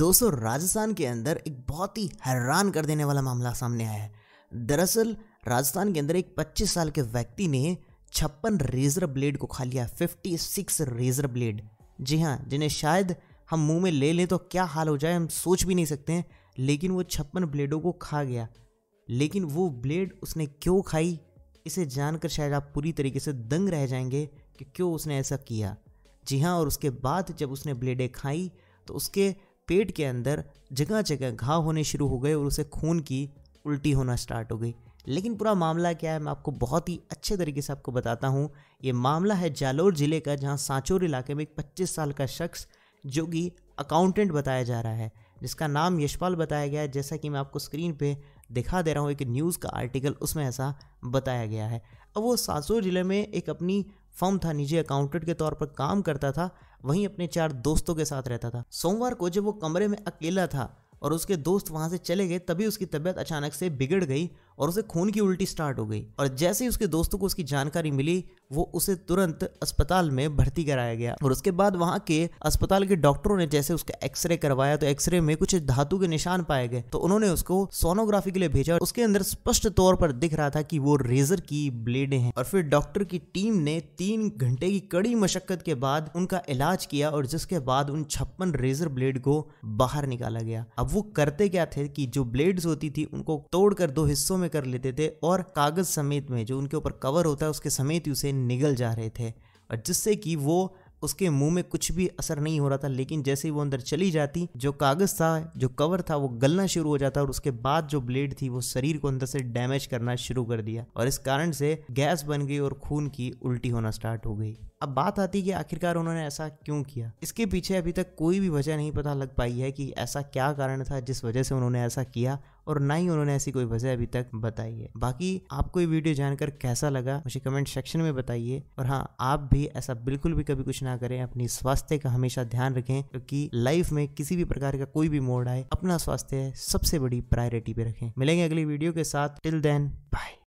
दोस्तों राजस्थान के अंदर एक बहुत ही हैरान कर देने वाला मामला सामने आया है दरअसल राजस्थान के अंदर एक 25 साल के व्यक्ति ने छप्पन रेजर ब्लेड को खा लिया 56 रेजर ब्लेड जी हाँ जिन्हें शायद हम मुंह में ले लें तो क्या हाल हो जाए हम सोच भी नहीं सकते हैं लेकिन वो छप्पन ब्लेडों को खा गया लेकिन वो ब्लेड उसने क्यों खाई इसे जानकर शायद आप पूरी तरीके से दंग रह जाएंगे कि क्यों उसने ऐसा किया जी हाँ और उसके बाद जब उसने ब्लेडें खाई तो उसके पेट के अंदर जगह जगह घाव होने शुरू हो गए और उसे खून की उल्टी होना स्टार्ट हो गई लेकिन पूरा मामला क्या है मैं आपको बहुत ही अच्छे तरीके से आपको बताता हूँ ये मामला है जालोर ज़िले का जहाँ सांचोर इलाके में एक पच्चीस साल का शख्स जो कि अकाउंटेंट बताया जा रहा है जिसका नाम यशपाल बताया गया है जैसा कि मैं आपको स्क्रीन पे दिखा दे रहा हूँ एक न्यूज़ का आर्टिकल उसमें ऐसा बताया गया है अब वो सांसोर ज़िले में एक अपनी फर्म था निजी अकाउंटेंट के तौर पर काम करता था वहीं अपने चार दोस्तों के साथ रहता था सोमवार को जब वो कमरे में अकेला था और उसके दोस्त वहां से चले गए तभी उसकी तबीयत अचानक से बिगड़ गई और उसे खून की उल्टी स्टार्ट हो गई और जैसे ही उसके दोस्तों को उसकी जानकारी मिली वो उसे तुरंत अस्पताल में भर्ती कराया गया और उसके बाद वहां के अस्पताल के डॉक्टरों ने जैसे उसका एक्सरे करवाया तो एक्सरे में कुछ धातु के निशान पाए गए तो उन्होंने उसको सोनोग्राफी के लिए भेजा उसके अंदर स्पष्ट तौर पर दिख रहा था कि वो रेजर की ब्लेडे हैं और फिर डॉक्टर की टीम ने तीन घंटे की कड़ी मशक्कत के बाद उनका इलाज किया और जिसके बाद उन छप्पन रेजर ब्लेड को बाहर निकाला गया अब वो करते क्या थे कि जो ब्लेड्स होती थी उनको तोड़कर दो हिस्सों में कर लेते थे और कागज़ समेत में जो उनके ऊपर कवर होता है उसके समेत ही उसे निगल जा रहे थे और जिससे कि वो उसके मुंह में कुछ भी असर नहीं हो रहा था लेकिन जैसे ही वो अंदर चली जाती जो कागज़ था जो कवर था वो गलना शुरू हो जाता और उसके बाद जो ब्लेड थी वो शरीर को अंदर से डैमेज करना शुरू कर दिया और इस कारण से गैस बन गई और खून की उल्टी होना स्टार्ट हो गई अब बात आती है कि आखिरकार उन्होंने ऐसा क्यों किया इसके पीछे अभी तक कोई भी वजह नहीं पता लग पाई है कि ऐसा क्या कारण था जिस वजह से उन्होंने ऐसा किया और ना ही उन्होंने ऐसी कोई वजह अभी तक बताई है बाकी आपको ये वीडियो जानकर कैसा लगा मुझे कमेंट सेक्शन में बताइए और हाँ आप भी ऐसा बिल्कुल भी कभी कुछ ना करें अपनी स्वास्थ्य का हमेशा ध्यान रखें क्योंकि तो लाइफ में किसी भी प्रकार का कोई भी मोड आए अपना स्वास्थ्य सबसे बड़ी प्रायोरिटी पे रखें मिलेंगे अगली वीडियो के साथ टिल देन बाय